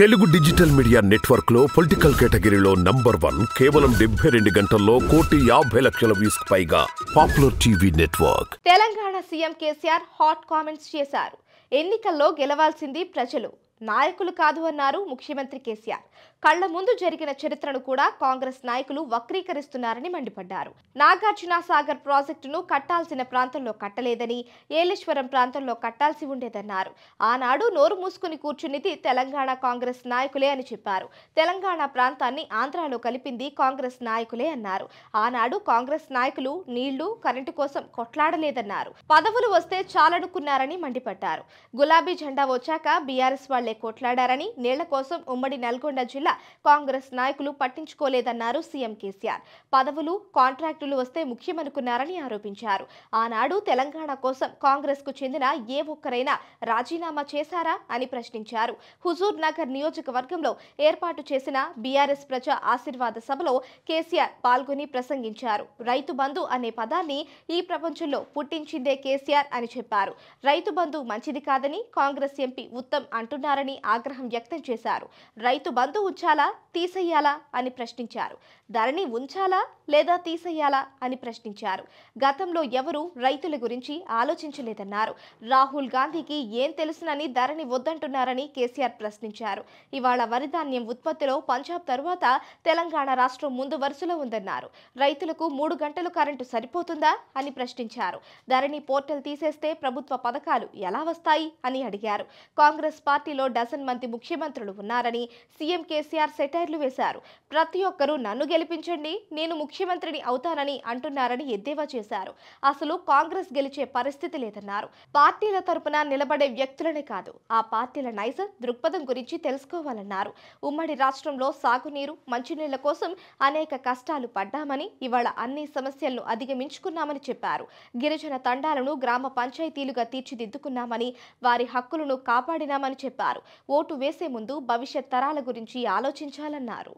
Telugu digital media network లో political కేటగిరీలో number one కేవలం డెబ్బై రెండు గంటల్లో కోటి యాభై లక్షల వ్యూస్ పైగా popular TV network Telangana CM KCR hot comments చేశారు ఎన్నికల్లో గెలవాల్సింది ప్రజలు నాయకులు కాదు అన్నారు ముఖ్యమంత్రి కేసీఆర్ కళ్ల ముందు జరిగిన చరిత్రను కూడా కాంగ్రెస్ నాయకులు వక్రీకరిస్తున్నారని మండిపడ్డారు నాగార్జున సాగర్ ప్రాజెక్టును కట్టాల్సిన ప్రాంతంలో కట్టలేదని ఏలేశ్వరం ప్రాంతంలో కట్టాల్సి ఉండేదన్నారు ఆనాడు నోరు మూసుకుని కూర్చునిది తెలంగాణ కాంగ్రెస్ నాయకులే అని చెప్పారు తెలంగాణ ప్రాంతాన్ని ఆంధ్రాలో కలిపింది కాంగ్రెస్ నాయకులే అన్నారు ఆనాడు కాంగ్రెస్ నాయకులు నీళ్లు కరెంటు కోసం కొట్లాడలేదన్నారు పదవులు వస్తే చాలనుకున్నారని మండిపడ్డారు గులాబీ జెండా వచ్చాక బీఆర్ఎస్ వాళ్ళు ఎమ్మెల్యే కొట్లాడారని నీళ్ల కోసం ఉమ్మడి నల్గొండ జిల్లా కాంగ్రెస్ నాయకులు పట్టించుకోలేదన్నారు సీఎం కేసీఆర్ పదవులు కాంట్రాక్టులు వస్తే ముఖ్యమనుకున్నారని ఆరోపించారు ఆనాడు తెలంగాణ కోసం కాంగ్రెస్ కు చెందిన ఏ ఒక్కరైనా రాజీనామా చేశారా అని ప్రశ్నించారు హుజూర్ నగర్ నియోజకవర్గంలో ఏర్పాటు చేసిన బీఆర్ఎస్ ప్రజా ఆశీర్వాద సభలో కేసీఆర్ పాల్గొని ప్రసంగించారు రైతు బంధు అనే పదాన్ని ఈ ప్రపంచంలో పుట్టించిందే కేసీఆర్ అని చెప్పారు రైతు బంధు మంచిది కాదని కాంగ్రెస్ ఎంపీ ఉత్తమ్ అంటున్నారు చేయాలని ఆగ్రహం వ్యక్తం చేశారు రైతు బంధు ఉంచాలా తీసేయాలా అని ప్రశ్నించారు ధరణి ఉంచాలా లేదా తీసేయాలా అని ప్రశ్నించారు గతంలో ఎవరూ రైతుల గురించి ఆలోచించలేదన్నారు రాహుల్ గాంధీకి ఏం తెలుసునని ధరణి వద్దంటున్నారని కేసీఆర్ ప్రశ్నించారు ఇవాళ వరిధాన్యం ఉత్పత్తిలో పంజాబ్ తరువాత తెలంగాణ రాష్ట్రం ముందు వరుసలో ఉందన్నారు రైతులకు మూడు గంటలు కరెంటు సరిపోతుందా అని ప్రశ్నించారు ధరణి పోర్టల్ తీసేస్తే ప్రభుత్వ పథకాలు ఎలా వస్తాయి అని అడిగారు కాంగ్రెస్ పార్టీలో డజన్ మంది ముఖ్యమంత్రులు ఉన్నారని సీఎం కేసీఆర్ సెటైర్లు వేశారు ప్రతి ఒక్కరూ నన్ను గెలిపించండి నేను ముఖ్యమంత్రిని అవుతానని అంటున్నారని ఎద్దేవా చేశారు అసలు కాంగ్రెస్ గెలిచే పరిస్థితి లేదన్నారు పార్టీల తరపున నిలబడే వ్యక్తులనే కాదు ఆ పార్టీల నైజ దృక్పథం గురించి తెలుసుకోవాలన్నారు ఉమ్మడి రాష్ట్రంలో సాగునీరు మంచినీళ్ల కోసం అనేక కష్టాలు పడ్డామని ఇవాళ అన్ని సమస్యలను అధిగమించుకున్నామని చెప్పారు గిరిజన తండాలను గ్రామ పంచాయతీలుగా తీర్చిదిద్దుకున్నామని వారి హక్కులను కాపాడినామని చెప్పారు ఓటు వేసే ముందు భవిష్యత్ తరాల గురించి ఆలోచించాలన్నారు